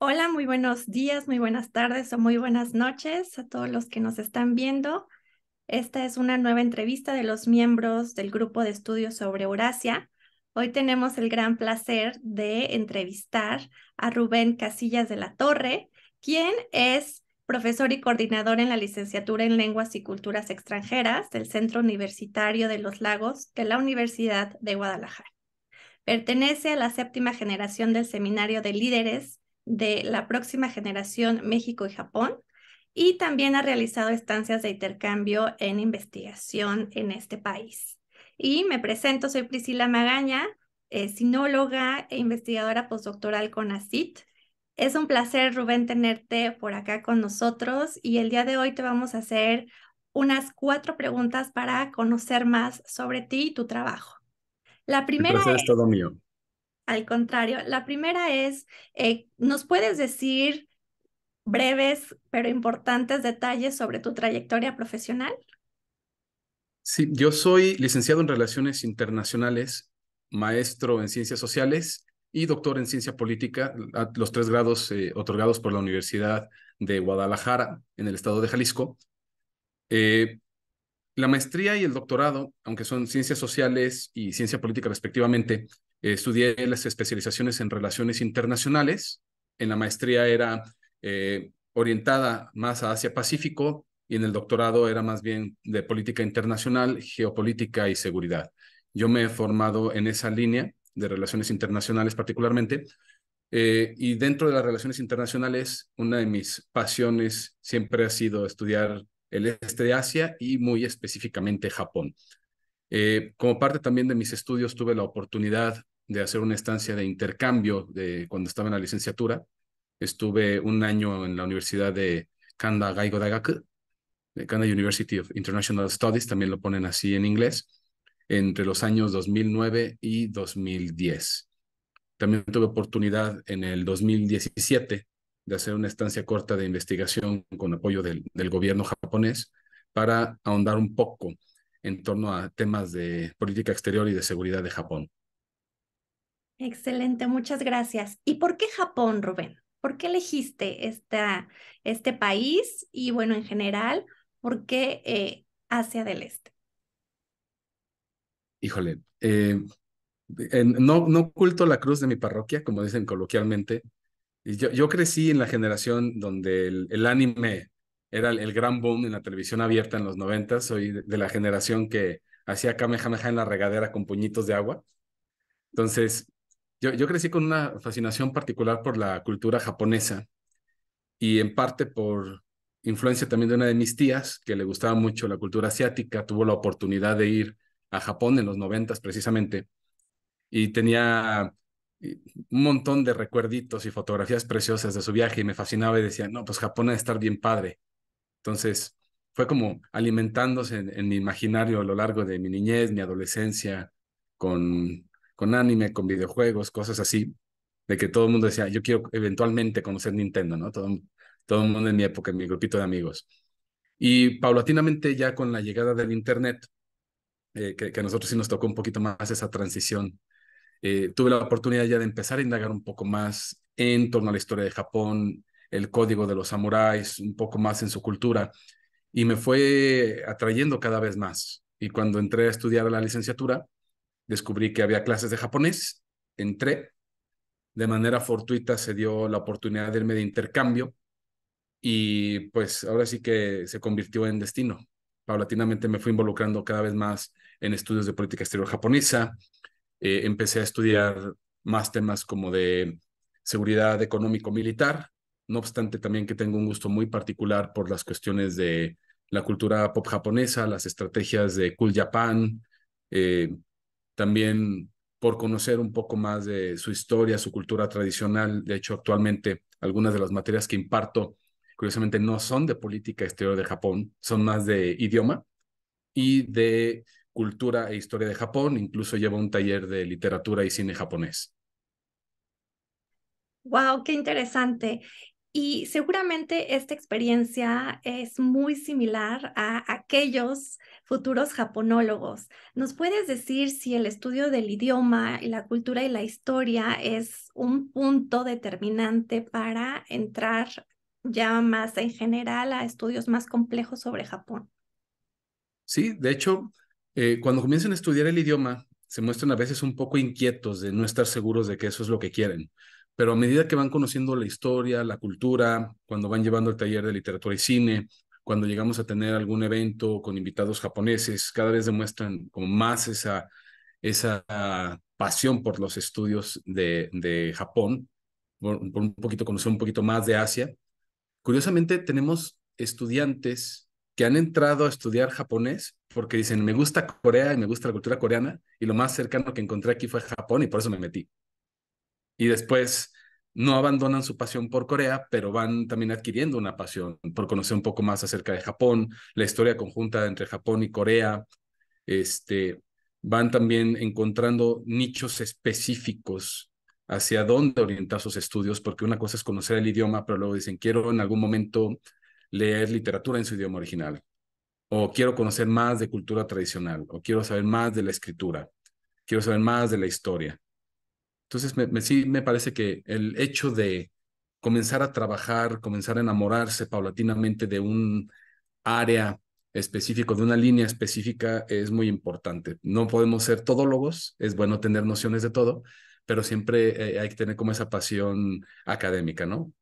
Hola, muy buenos días, muy buenas tardes o muy buenas noches a todos los que nos están viendo. Esta es una nueva entrevista de los miembros del grupo de estudios sobre Eurasia. Hoy tenemos el gran placer de entrevistar a Rubén Casillas de la Torre, quien es profesor y coordinador en la licenciatura en lenguas y culturas extranjeras del Centro Universitario de los Lagos de la Universidad de Guadalajara. Pertenece a la séptima generación del Seminario de Líderes de la próxima generación México y Japón y también ha realizado estancias de intercambio en investigación en este país. Y me presento, soy Priscila Magaña, sinóloga e investigadora postdoctoral con ACIT. Es un placer, Rubén, tenerte por acá con nosotros y el día de hoy te vamos a hacer unas cuatro preguntas para conocer más sobre ti y tu trabajo. La primera es todo mío. Al contrario, la primera es, eh, ¿nos puedes decir breves pero importantes detalles sobre tu trayectoria profesional? Sí, yo soy licenciado en Relaciones Internacionales, maestro en Ciencias Sociales y doctor en Ciencia Política, los tres grados eh, otorgados por la Universidad de Guadalajara en el estado de Jalisco. Eh, la maestría y el doctorado, aunque son Ciencias Sociales y Ciencia Política respectivamente, estudié las especializaciones en relaciones internacionales. En la maestría era eh, orientada más a Asia-Pacífico y en el doctorado era más bien de política internacional, geopolítica y seguridad. Yo me he formado en esa línea de relaciones internacionales particularmente. Eh, y dentro de las relaciones internacionales, una de mis pasiones siempre ha sido estudiar el este de Asia y muy específicamente Japón. Eh, como parte también de mis estudios tuve la oportunidad de hacer una estancia de intercambio de cuando estaba en la licenciatura. Estuve un año en la Universidad de Kanda Gaigo Dagaku, Kanda University of International Studies, también lo ponen así en inglés, entre los años 2009 y 2010. También tuve oportunidad en el 2017 de hacer una estancia corta de investigación con apoyo del, del gobierno japonés para ahondar un poco en torno a temas de política exterior y de seguridad de Japón. Excelente, muchas gracias. ¿Y por qué Japón, Rubén? ¿Por qué elegiste esta, este país y, bueno, en general, por qué eh, Asia del Este? Híjole, eh, no, no oculto la cruz de mi parroquia, como dicen coloquialmente. Yo, yo crecí en la generación donde el, el anime era el, gran boom en la televisión abierta en los 90. Soy de, la generación que hacía Kamehameha en la regadera con puñitos de agua. Entonces, yo, yo crecí con una fascinación particular por la cultura japonesa y en parte por influencia también de una de mis tías que le gustaba mucho la cultura asiática. Tuvo la oportunidad de ir a Japón en los 90 precisamente y tenía eh, un montón de recuerditos y fotografías preciosas de su viaje y me fascinaba y decía, no, pues Japón ha de estar bien padre. Entonces, fue como alimentándose en, mi imaginario a lo largo de mi niñez, mi adolescencia, con, con anime, con videojuegos, cosas así, de que todo el mundo decía, yo quiero eventualmente conocer Nintendo, ¿no? Todo, todo el mundo en mi época, en mi grupito de amigos. Y paulatinamente ya con la llegada del Internet, eh, que, a nosotros sí nos tocó un poquito más esa transición, eh, tuve la oportunidad ya de empezar a indagar un poco más en torno a la historia de Japón, el código de los samuráis, un poco más en su cultura, y me fue atrayendo cada vez más. Y cuando entré a estudiar la licenciatura, descubrí que había clases de japonés, entré, de manera fortuita se dio la oportunidad de irme de intercambio y pues ahora sí que se convirtió en destino. Paulatinamente me fui involucrando cada vez más en estudios de política exterior japonesa, eh, empecé a estudiar más temas como de seguridad económico-militar, no obstante también que tengo un gusto muy particular por las cuestiones de la cultura pop japonesa, las estrategias de Cool Japan, eh, también por conocer un poco más de su historia, su cultura tradicional. De hecho, actualmente algunas de las materias que imparto, curiosamente, no son de política exterior de Japón, son más de idioma y de cultura e historia de Japón. Incluso llevo un taller de literatura y cine japonés. Wow, qué interesante. Y seguramente esta experiencia es muy similar a aquellos futuros japonólogos. ¿Nos puedes decir si el estudio del idioma, la cultura y la historia es un punto determinante para entrar ya más en general a estudios más complejos sobre Japón? Sí, de hecho, eh, cuando comienzan a estudiar el idioma, se muestran a veces un poco inquietos de no estar seguros de que eso es lo que quieren pero a medida que van conociendo la historia, la cultura, cuando van llevando el taller de literatura y cine, cuando llegamos a tener algún evento con invitados japoneses, cada vez demuestran como más esa, esa pasión por los estudios de, de Japón, por, un poquito conocer un poquito más de Asia. Curiosamente, tenemos estudiantes que han entrado a estudiar japonés porque dicen, me gusta Corea y me gusta la cultura coreana, y lo más cercano que encontré aquí fue Japón y por eso me metí y después no abandonan su pasión por Corea, pero van también adquiriendo una pasión por conocer un poco más acerca de Japón, la historia conjunta entre Japón y Corea. Este, van también encontrando nichos específicos hacia dónde orientar sus estudios, porque una cosa es conocer el idioma, pero luego dicen, quiero en algún momento leer literatura en su idioma original, o quiero conocer más de cultura tradicional, o quiero saber más de la escritura, quiero saber más de la historia. Entonces, me, sí me parece que el hecho de comenzar a trabajar, comenzar a enamorarse paulatinamente de un área específico, de una línea específica, es muy importante. No podemos ser todólogos, es bueno tener nociones de todo, pero siempre eh, hay que tener como esa pasión académica, ¿no?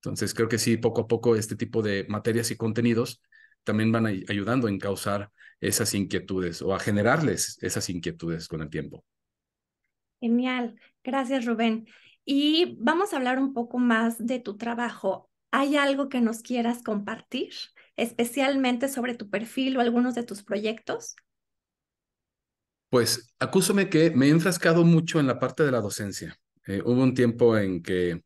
Entonces, creo que sí, poco a poco este tipo de materias y contenidos también van ayudando a causar esas inquietudes o a generarles esas inquietudes con el tiempo. Genial, gracias Rubén. Y vamos a hablar un poco más de tu trabajo. ¿Hay algo que nos quieras compartir, especialmente sobre tu perfil o algunos de tus proyectos? Pues acúsome que me he enfrascado mucho en la parte de la docencia. Eh, hubo un tiempo en que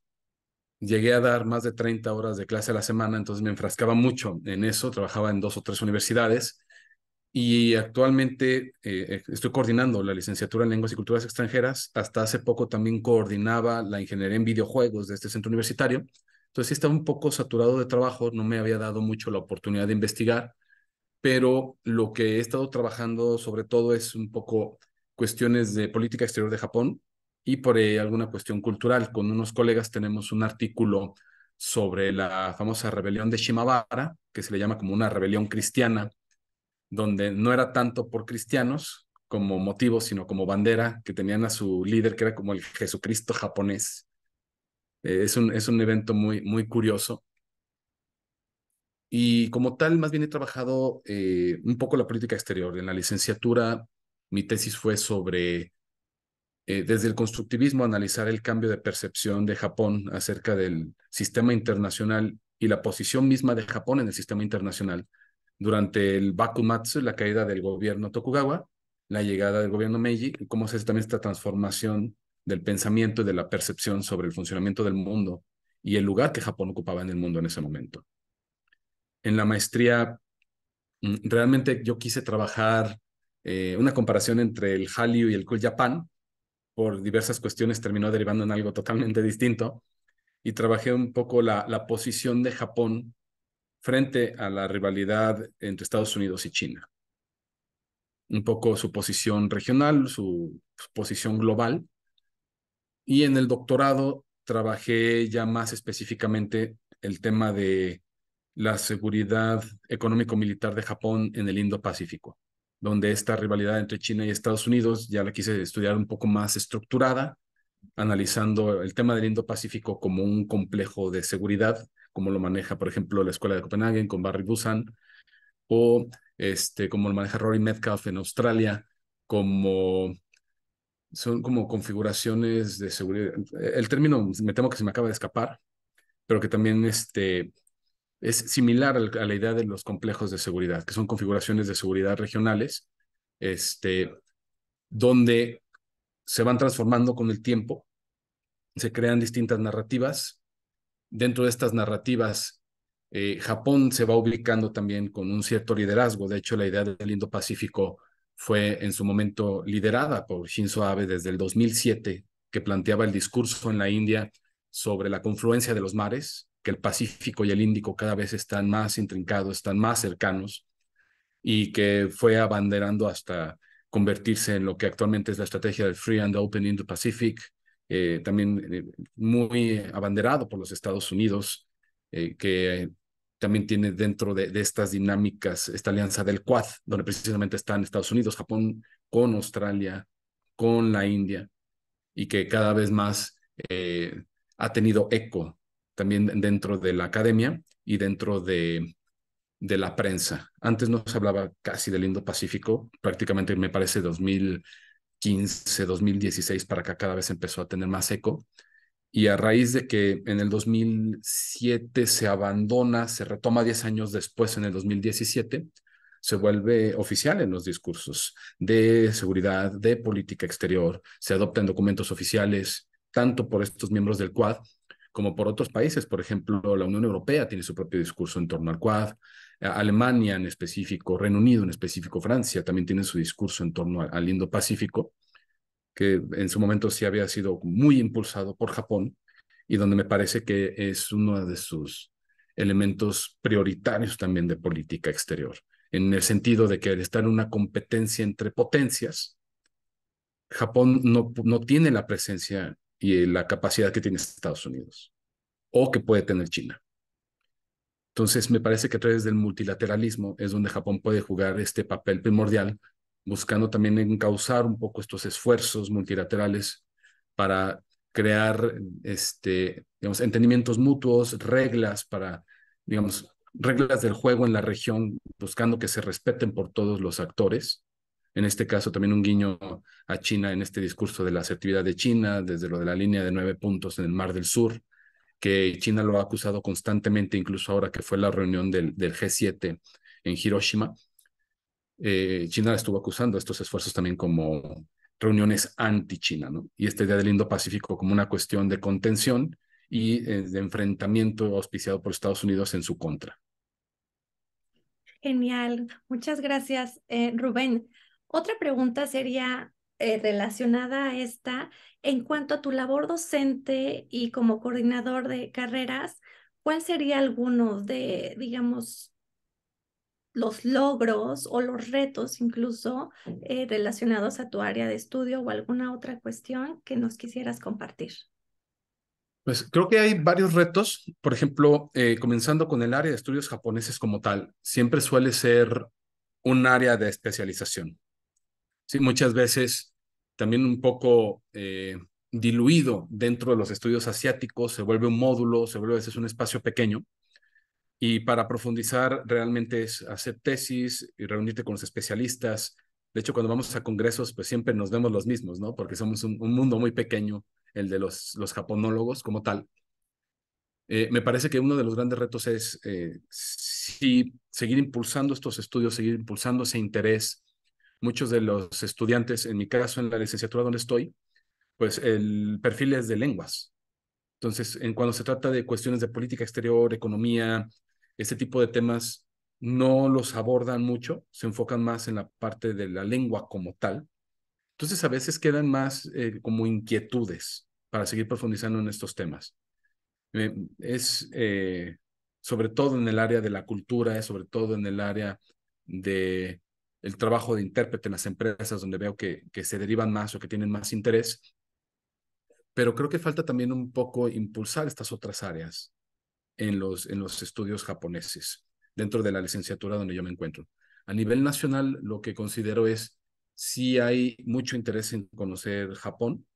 llegué a dar más de 30 horas de clase a la semana, entonces me enfrascaba mucho en eso, trabajaba en dos o tres universidades y actualmente eh, estoy coordinando la licenciatura en lenguas y culturas extranjeras. Hasta hace poco también coordinaba la ingeniería en videojuegos de este centro universitario. Entonces sí estaba un poco saturado de trabajo, no me había dado mucho la oportunidad de investigar, pero lo que he estado trabajando sobre todo es un poco cuestiones de política exterior de Japón y por eh, alguna cuestión cultural. Con unos colegas tenemos un artículo sobre la famosa rebelión de Shimabara, que se le llama como una rebelión cristiana donde no era tanto por cristianos como motivo, sino como bandera, que tenían a su líder, que era como el Jesucristo japonés. Eh, es, un, es un evento muy, muy curioso. Y como tal, más bien he trabajado eh, un poco la política exterior. En la licenciatura, mi tesis fue sobre, eh, desde el constructivismo, analizar el cambio de percepción de Japón acerca del sistema internacional y la posición misma de Japón en el sistema internacional durante el Bakumatsu, la caída del gobierno Tokugawa, la llegada del gobierno Meiji, y cómo se hace también esta transformación del pensamiento y de la percepción sobre el funcionamiento del mundo y el lugar que Japón ocupaba en el mundo en ese momento. En la maestría, mm, realmente yo quise trabajar eh, una comparación entre el Hallyu y el Cool Japan, por diversas cuestiones terminó derivando en algo totalmente distinto, y trabajé un poco la, la posición de Japón frente a la rivalidad entre Estados Unidos y China. Un poco su posición regional, su, posición global. Y en el doctorado trabajé ya más específicamente el tema de la seguridad económico-militar de Japón en el Indo-Pacífico, donde esta rivalidad entre China y Estados Unidos ya la quise estudiar un poco más estructurada, analizando el tema del Indo-Pacífico como un complejo de seguridad como lo maneja, por ejemplo, la Escuela de Copenhague con Barry Busan, o este, como lo maneja Rory Metcalf en Australia, como son como configuraciones de seguridad. El término me temo que se me acaba de escapar, pero que también este, es similar a la idea de los complejos de seguridad, que son configuraciones de seguridad regionales, este, donde se van transformando con el tiempo, se crean distintas narrativas dentro de estas narrativas, eh, Japón se va ubicando también con un cierto liderazgo. De hecho, la idea del Indo-Pacífico fue en su momento liderada por Shinzo Abe desde el 2007, que planteaba el discurso en la India sobre la confluencia de los mares, que el Pacífico y el Índico cada vez están más intrincados, están más cercanos, y que fue abanderando hasta convertirse en lo que actualmente es la estrategia del Free and Open Indo-Pacific, eh, también eh, muy abanderado por los Estados Unidos, eh, que también tiene dentro de, estas dinámicas esta alianza del Quad, donde precisamente están Estados Unidos, Japón, con Australia, con la India, y que cada vez más ha tenido eco también dentro de la academia y dentro de, de la prensa. Antes no se hablaba casi del Indo-Pacífico, prácticamente me parece 2000. 2015, 2016 para que cada vez empezó a tener más eco. Y a raíz de que en el 2007 se abandona, se retoma 10 años después, en el 2017, se vuelve oficial en los discursos de seguridad, de política exterior, se adoptan documentos oficiales, tanto por estos miembros del Quad como por otros países. Por ejemplo, la Unión Europea tiene su propio discurso en torno al Quad, Alemania en específico, Reino Unido en específico, Francia también tiene su discurso en torno al, Indo-Pacífico, que en su momento sí había sido muy impulsado por Japón y donde me parece que es uno de sus elementos prioritarios también de política exterior, en el sentido de que al estar en una competencia entre potencias, Japón no, no tiene la presencia y la capacidad que tiene Estados Unidos o que puede tener China. Entonces, me parece que a través del multilateralismo es donde Japón puede jugar este papel primordial, buscando también encauzar un poco estos esfuerzos multilaterales para crear este, digamos, entendimientos mutuos, reglas para, digamos, reglas del juego en la región, buscando que se respeten por todos los actores. En este caso, también un guiño a China en este discurso de la asertividad de China, desde lo de la línea de nueve puntos en el Mar del Sur, que China lo ha acusado constantemente, incluso ahora que fue la reunión del, del G7 en Hiroshima. Eh, China estuvo acusando estos esfuerzos también como reuniones anti-China, ¿no? Y este día del Indo-Pacífico como una cuestión de contención y eh, de enfrentamiento auspiciado por Estados Unidos en su contra. Genial, muchas gracias, eh, Rubén. Otra pregunta sería, eh, relacionada a esta en cuanto a tu labor docente y como coordinador de carreras, ¿cuál sería alguno de, digamos, los logros o los retos incluso eh, relacionados a tu área de estudio o alguna otra cuestión que nos quisieras compartir? Pues creo que hay varios retos, por ejemplo, eh, comenzando con el área de estudios japoneses como tal, siempre suele ser un área de especialización sí, muchas veces también un poco eh, diluido dentro de los estudios asiáticos, se vuelve un módulo, se vuelve a veces un espacio pequeño. Y para profundizar realmente es hacer tesis y reunirte con los especialistas. De hecho, cuando vamos a congresos, pues siempre nos vemos los mismos, ¿no? Porque somos un, mundo muy pequeño, el de los, los japonólogos como tal. Eh, me parece que uno de los grandes retos es eh, seguir impulsando estos estudios, seguir impulsando ese interés, muchos de los estudiantes, en mi caso, en la licenciatura donde estoy, pues el perfil es de lenguas. Entonces, en cuando se trata de cuestiones de política exterior, economía, este tipo de temas, no los abordan mucho, se enfocan más en la parte de la lengua como tal. Entonces, a veces quedan más eh, como inquietudes para seguir profundizando en estos temas. Eh, es eh, sobre todo en el área de la cultura, es sobre todo en el área de el trabajo de intérprete en las empresas donde veo que, que se derivan más o que tienen más interés, pero creo que falta también un poco impulsar estas otras áreas en los, en los estudios japoneses, dentro de la licenciatura donde yo me encuentro. A nivel nacional, lo que considero es si hay mucho interés en conocer Japón,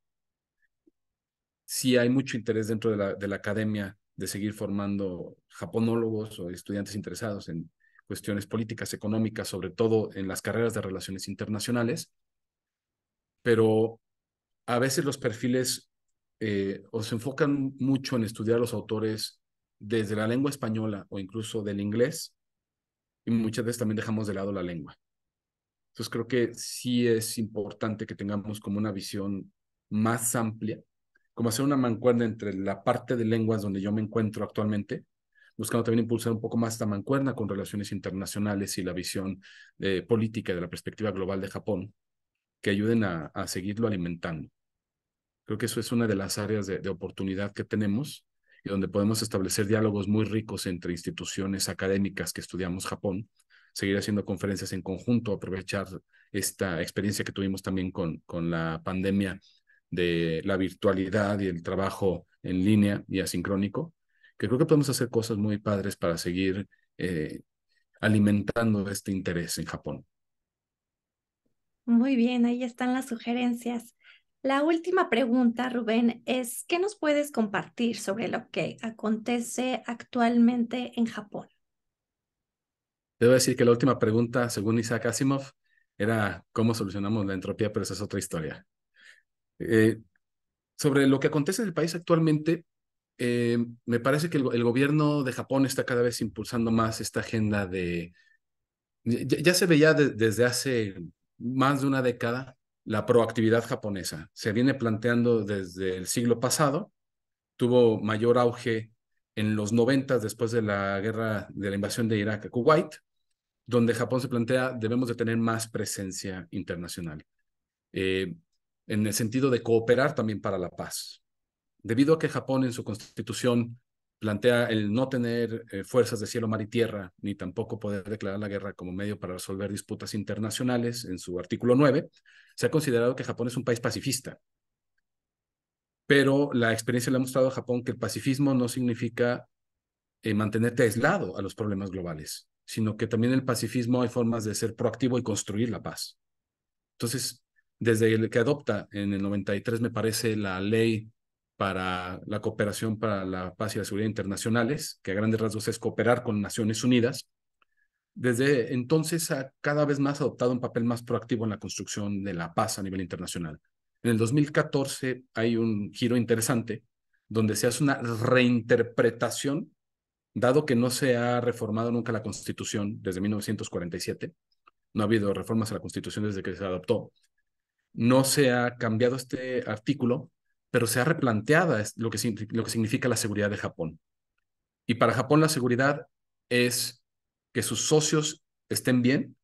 si hay mucho interés dentro de la, de la academia de seguir formando japonólogos o estudiantes interesados en, cuestiones políticas, económicas, sobre todo en las carreras de relaciones internacionales, pero a veces los perfiles eh, o se enfocan mucho en estudiar a los autores desde la lengua española o incluso del inglés, y muchas veces también dejamos de lado la lengua. Entonces creo que sí es importante que tengamos como una visión más amplia, como hacer una mancuerna entre la parte de lenguas donde yo me encuentro actualmente buscando también impulsar un poco más esta mancuerna con relaciones internacionales y la visión de eh, política de la perspectiva global de Japón, que ayuden a, seguirlo alimentando. Creo que eso es una de las áreas de, de oportunidad que tenemos y donde podemos establecer diálogos muy ricos entre instituciones académicas que estudiamos Japón, seguir haciendo conferencias en conjunto, aprovechar esta experiencia que tuvimos también con, con la pandemia de la virtualidad y el trabajo en línea y asincrónico que creo que podemos hacer cosas muy padres para seguir eh, alimentando este interés en Japón. Muy bien, ahí están las sugerencias. La última pregunta, Rubén, es ¿qué nos puedes compartir sobre lo que acontece actualmente en Japón? Debo decir que la última pregunta, según Isaac Asimov, era cómo solucionamos la entropía, pero esa es otra historia. Eh, sobre lo que acontece en el país actualmente, eh, me parece que el, gobierno de Japón está cada vez impulsando más esta agenda de... Ya, se veía desde hace más de una década la proactividad japonesa. Se viene planteando desde el siglo pasado, tuvo mayor auge en los noventas después de la guerra de la invasión de Irak a Kuwait, donde Japón se plantea debemos de tener más presencia internacional, eh, en el sentido de cooperar también para la paz debido a que Japón en su constitución plantea el no tener eh, fuerzas de cielo, mar y tierra, ni tampoco poder declarar la guerra como medio para resolver disputas internacionales, en su artículo 9, se ha considerado que Japón es un país pacifista. Pero la experiencia le ha mostrado a Japón que el pacifismo no significa eh, mantenerte aislado a los problemas globales, sino que también en el pacifismo hay formas de ser proactivo y construir la paz. Entonces, desde el que adopta en el 93, me parece, la ley para la cooperación para la paz y la seguridad internacionales, que a grandes rasgos es cooperar con Naciones Unidas, desde entonces ha cada vez más adoptado un papel más proactivo en la construcción de la paz a nivel internacional. En el 2014 hay un giro interesante donde se hace una reinterpretación, dado que no se ha reformado nunca la Constitución desde 1947, no ha habido reformas a la Constitución desde que se adoptó, no se ha cambiado este artículo pero se ha replanteado lo que, lo que significa la seguridad de Japón. Y para Japón la seguridad es que sus socios estén bien,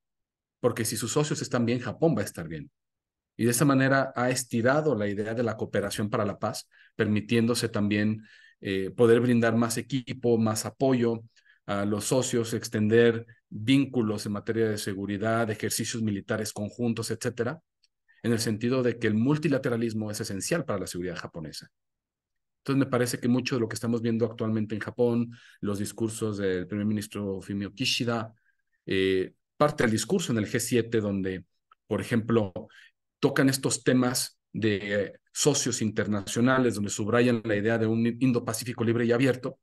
porque si sus socios están bien, Japón va a estar bien. Y de esa manera ha estirado la idea de la cooperación para la paz, permitiéndose también eh, poder brindar más equipo, más apoyo a los socios, extender vínculos en materia de seguridad, ejercicios militares conjuntos, etcétera en el sentido de que el multilateralismo es esencial para la seguridad japonesa. Entonces me parece que mucho de lo que estamos viendo actualmente en Japón, los discursos del primer ministro Fumio Kishida, eh, parte del discurso en el G7 donde, por ejemplo, tocan estos temas de eh, socios internacionales, donde subrayan la idea de un Indo-Pacífico libre y abierto,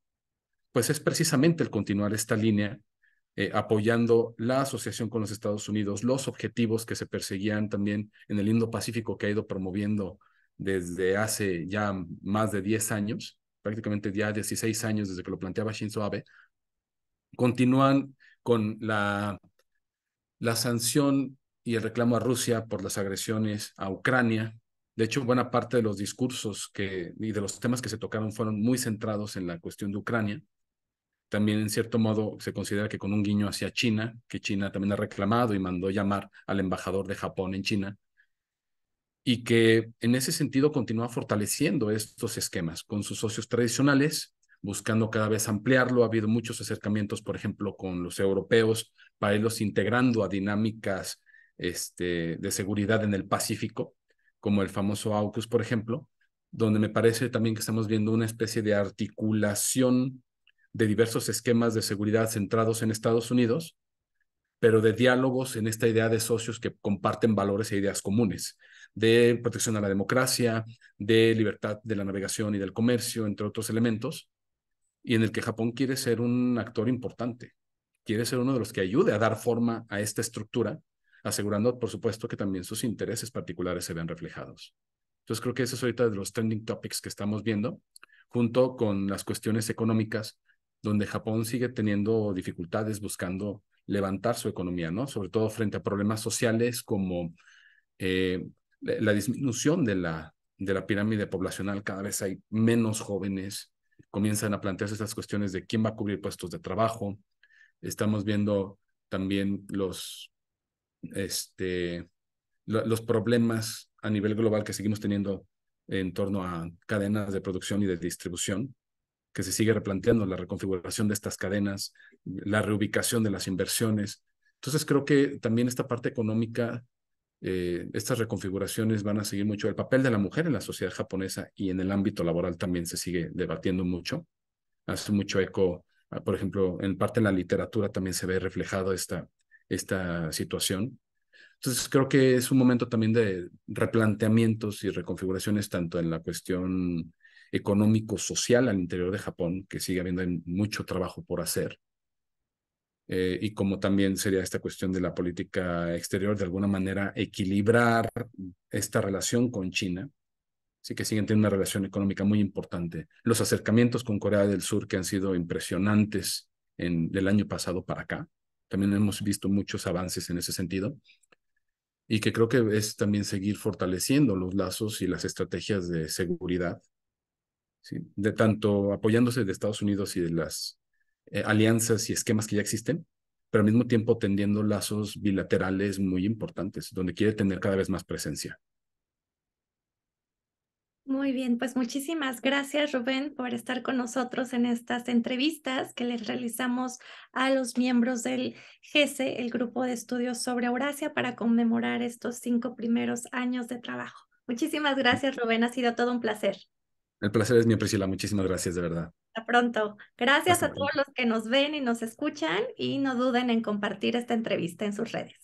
pues es precisamente el continuar esta línea eh, apoyando la asociación con los Estados Unidos, los objetivos que se perseguían también en el Indo-Pacífico que ha ido promoviendo desde hace ya más de 10 años, prácticamente ya 16 años desde que lo planteaba Shinzo Abe, continúan con la, la sanción y el reclamo a Rusia por las agresiones a Ucrania. De hecho, buena parte de los discursos y de los temas que se tocaron fueron muy centrados en la cuestión de Ucrania también en cierto modo se considera que con un guiño hacia China, que China también ha reclamado y mandó llamar al embajador de Japón en China, y que en ese sentido continúa fortaleciendo estos esquemas con sus socios tradicionales, buscando cada vez ampliarlo. Ha habido muchos acercamientos, por ejemplo, con los europeos para irlos integrando a dinámicas este, de seguridad en el Pacífico, como el famoso AUKUS, por ejemplo, donde me parece también que estamos viendo una especie de articulación de diversos esquemas de seguridad centrados en Estados Unidos, pero de diálogos en esta idea de socios que comparten valores e ideas comunes, de protección a la democracia, de libertad de la navegación y del comercio, entre otros elementos, y en el que Japón quiere ser un actor importante, quiere ser uno de los que ayude a dar forma a esta estructura, asegurando, por supuesto, que también sus intereses particulares se vean reflejados. Entonces creo que ese es ahorita de los trending topics que estamos viendo, junto con las cuestiones económicas donde Japón sigue teniendo dificultades buscando levantar su economía, ¿no? Sobre todo frente a problemas sociales como eh, la disminución de la, de la pirámide poblacional, cada vez hay menos jóvenes, comienzan a plantearse estas cuestiones de quién va a cubrir puestos de trabajo. Estamos viendo también los, este, los problemas a nivel global que seguimos teniendo en torno a cadenas de producción y de distribución que se sigue replanteando la reconfiguración de estas cadenas, la reubicación de las inversiones. Entonces creo que también esta parte económica, eh, estas reconfiguraciones van a seguir mucho. El papel de la mujer en la sociedad japonesa y en el ámbito laboral también se sigue debatiendo mucho. Hace mucho eco, ah, por ejemplo, en parte en la literatura también se ve reflejado esta, esta situación. Entonces creo que es un momento también de replanteamientos y reconfiguraciones tanto en la cuestión económico-social al interior de Japón, que sigue habiendo mucho trabajo por hacer. Eh, y como también sería esta cuestión de la política exterior, de alguna manera equilibrar esta relación con China, sí que siguen teniendo una relación económica muy importante. Los acercamientos con Corea del Sur que han sido impresionantes en, del año pasado para acá, también hemos visto muchos avances en ese sentido y que creo que es también seguir fortaleciendo los lazos y las estrategias de seguridad de tanto apoyándose de Estados Unidos y de las eh, alianzas y esquemas que ya existen, pero al mismo tiempo tendiendo lazos bilaterales muy importantes, donde quiere tener cada vez más presencia. Muy bien, pues muchísimas gracias Rubén por estar con nosotros en estas entrevistas que les realizamos a los miembros del GESE, el Grupo de Estudios sobre Eurasia, para conmemorar estos cinco primeros años de trabajo. Muchísimas gracias Rubén, ha sido todo un placer. El placer es mío, Priscila. Muchísimas gracias, de verdad. Hasta pronto. Gracias a todos los que nos ven y nos escuchan y no duden en compartir esta entrevista en sus redes.